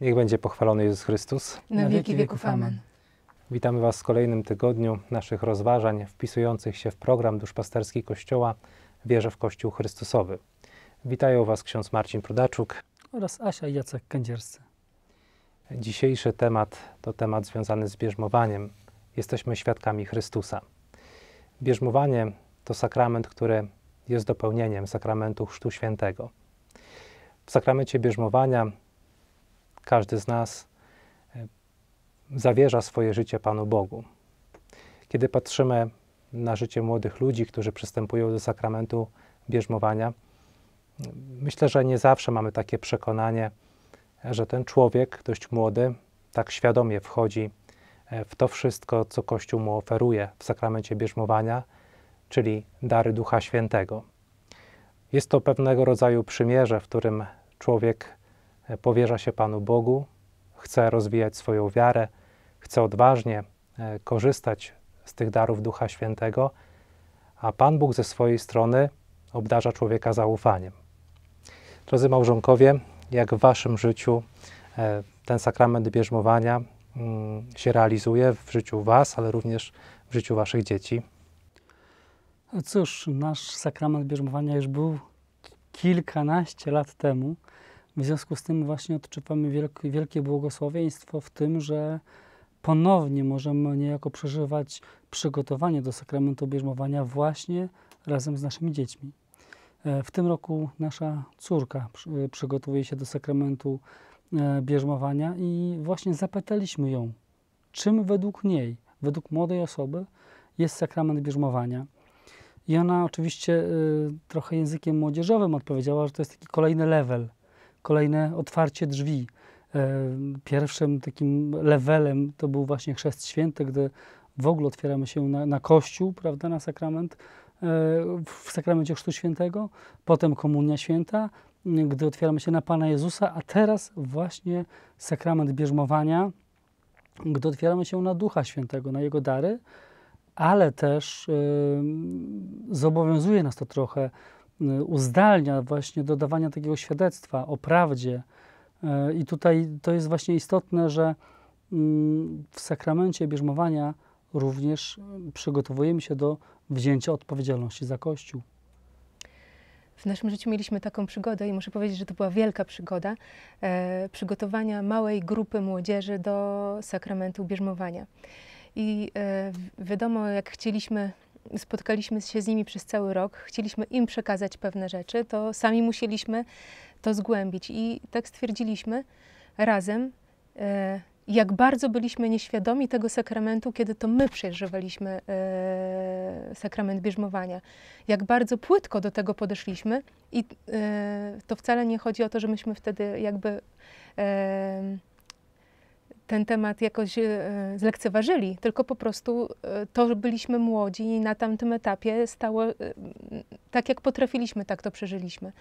Niech będzie pochwalony Jezus Chrystus. Na wieki wieków. Amen. Witamy Was w kolejnym tygodniu naszych rozważań wpisujących się w program Duszpasterski Kościoła Wierzę w Kościół Chrystusowy. Witają Was ksiądz Marcin Prudaczuk oraz Asia Jacek Kędzierscy. Dzisiejszy temat to temat związany z bierzmowaniem. Jesteśmy świadkami Chrystusa. Bierzmowanie to sakrament, który jest dopełnieniem sakramentu Chrztu Świętego. W sakramencie bierzmowania każdy z nas e, zawierza swoje życie Panu Bogu. Kiedy patrzymy na życie młodych ludzi, którzy przystępują do sakramentu bierzmowania, myślę, że nie zawsze mamy takie przekonanie, że ten człowiek, dość młody, tak świadomie wchodzi e, w to wszystko, co Kościół mu oferuje w sakramencie bierzmowania, czyli dary Ducha Świętego. Jest to pewnego rodzaju przymierze, w którym człowiek E, powierza się Panu Bogu, chce rozwijać swoją wiarę, chce odważnie e, korzystać z tych darów Ducha Świętego, a Pan Bóg ze swojej strony obdarza człowieka zaufaniem. Drodzy małżonkowie, jak w Waszym życiu e, ten sakrament bierzmowania mm, się realizuje w życiu Was, ale również w życiu Waszych dzieci? No cóż, nasz sakrament bierzmowania już był kilkanaście lat temu. W związku z tym właśnie odczuwamy wielk, wielkie błogosławieństwo w tym, że ponownie możemy niejako przeżywać przygotowanie do sakramentu bierzmowania właśnie razem z naszymi dziećmi. E, w tym roku nasza córka e, przygotowuje się do sakramentu e, bierzmowania i właśnie zapytaliśmy ją, czym według niej, według młodej osoby jest sakrament bierzmowania. I ona oczywiście trochę językiem młodzieżowym odpowiedziała, że to jest taki kolejny level – kolejne otwarcie drzwi. E, pierwszym takim levelem to był właśnie chrzest święty, gdy w ogóle otwieramy się na, na Kościół, prawda, na sakrament, e, w sakramencie Chrztu Świętego, potem Komunia Święta, gdy otwieramy się na Pana Jezusa, a teraz właśnie sakrament bierzmowania, gdy otwieramy się na Ducha Świętego, na Jego dary, ale też yy, zobowiązuje nas to trochę Y, uzdalnia właśnie dodawania takiego świadectwa o prawdzie. Y, I tutaj to jest właśnie istotne, że mm, w sakramencie bierzmowania również y, przygotowujemy się do wzięcia odpowiedzialności za Kościół. W naszym życiu mieliśmy taką przygodę i muszę powiedzieć, że to była wielka przygoda e, przygotowania małej grupy młodzieży do sakramentu bierzmowania. I e, wiadomo, jak chcieliśmy spotkaliśmy się z nimi przez cały rok, chcieliśmy im przekazać pewne rzeczy, to sami musieliśmy to zgłębić. I tak stwierdziliśmy razem, e, jak bardzo byliśmy nieświadomi tego sakramentu, kiedy to my przeżywaliśmy e, sakrament bierzmowania. Jak bardzo płytko do tego podeszliśmy i e, to wcale nie chodzi o to, że myśmy wtedy jakby ten temat jakoś e, zlekceważyli, tylko po prostu e, to, że byliśmy młodzi i na tamtym etapie stało e, tak, jak potrafiliśmy, tak to przeżyliśmy.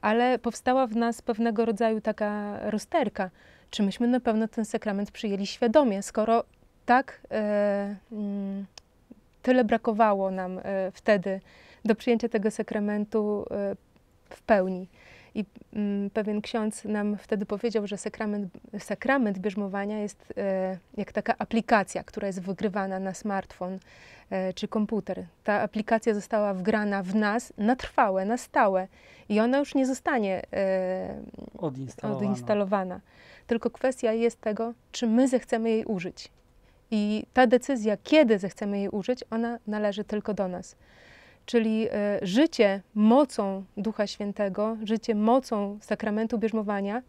Ale powstała w nas pewnego rodzaju taka rozterka, czy myśmy na pewno ten sakrament przyjęli świadomie, skoro tak e, mm, tyle brakowało nam wtedy do przyjęcia tego sakramentu w pełni. I mm, pewien ksiądz nam wtedy powiedział, że sakrament, sakrament bierzmowania jest e, jak taka aplikacja, która jest wygrywana na smartfon e, czy komputer. Ta aplikacja została wgrana w nas na trwałe, na stałe i ona już nie zostanie e, odinstalowana. odinstalowana. Tylko kwestia jest tego, czy my zechcemy jej użyć. I ta decyzja, kiedy zechcemy jej użyć, ona należy tylko do nas czyli e, życie mocą Ducha Świętego, życie mocą sakramentu bierzmowania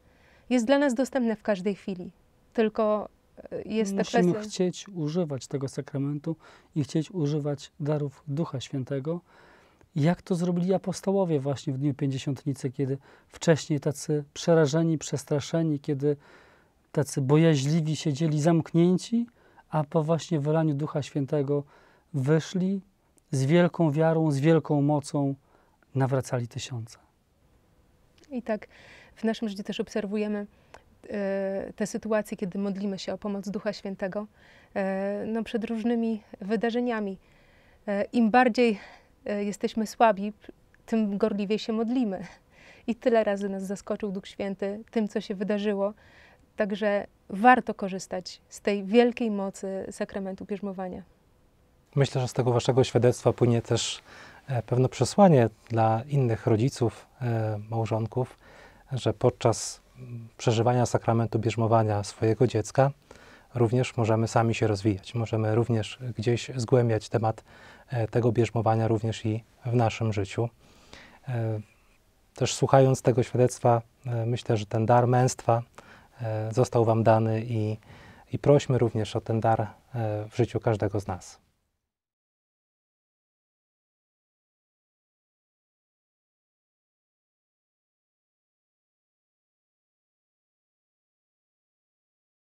jest dla nas dostępne w każdej chwili. Tylko e, jest Musimy ta kwestia... chcieć używać tego sakramentu i chcieć używać darów Ducha Świętego, jak to zrobili apostołowie właśnie w Dniu Pięćdziesiątnicy, kiedy wcześniej tacy przerażeni, przestraszeni, kiedy tacy bojaźliwi siedzieli zamknięci, a po właśnie wylaniu Ducha Świętego wyszli, z wielką wiarą, z wielką mocą nawracali tysiące. I tak w naszym życiu też obserwujemy e, te sytuacje, kiedy modlimy się o pomoc Ducha Świętego e, no, przed różnymi wydarzeniami. E, Im bardziej jesteśmy słabi, tym gorliwie się modlimy. I tyle razy nas zaskoczył Duch Święty tym, co się wydarzyło. Także warto korzystać z tej wielkiej mocy sakramentu bierzmowania. Myślę, że z tego waszego świadectwa płynie też e, pewne przesłanie dla innych rodziców, e, małżonków, że podczas przeżywania sakramentu bierzmowania swojego dziecka również możemy sami się rozwijać. Możemy również gdzieś zgłębiać temat e, tego bierzmowania również i w naszym życiu. Też słuchając tego świadectwa, myślę, że ten dar męstwa został Wam dany i, i prośmy również o ten dar w życiu każdego z nas.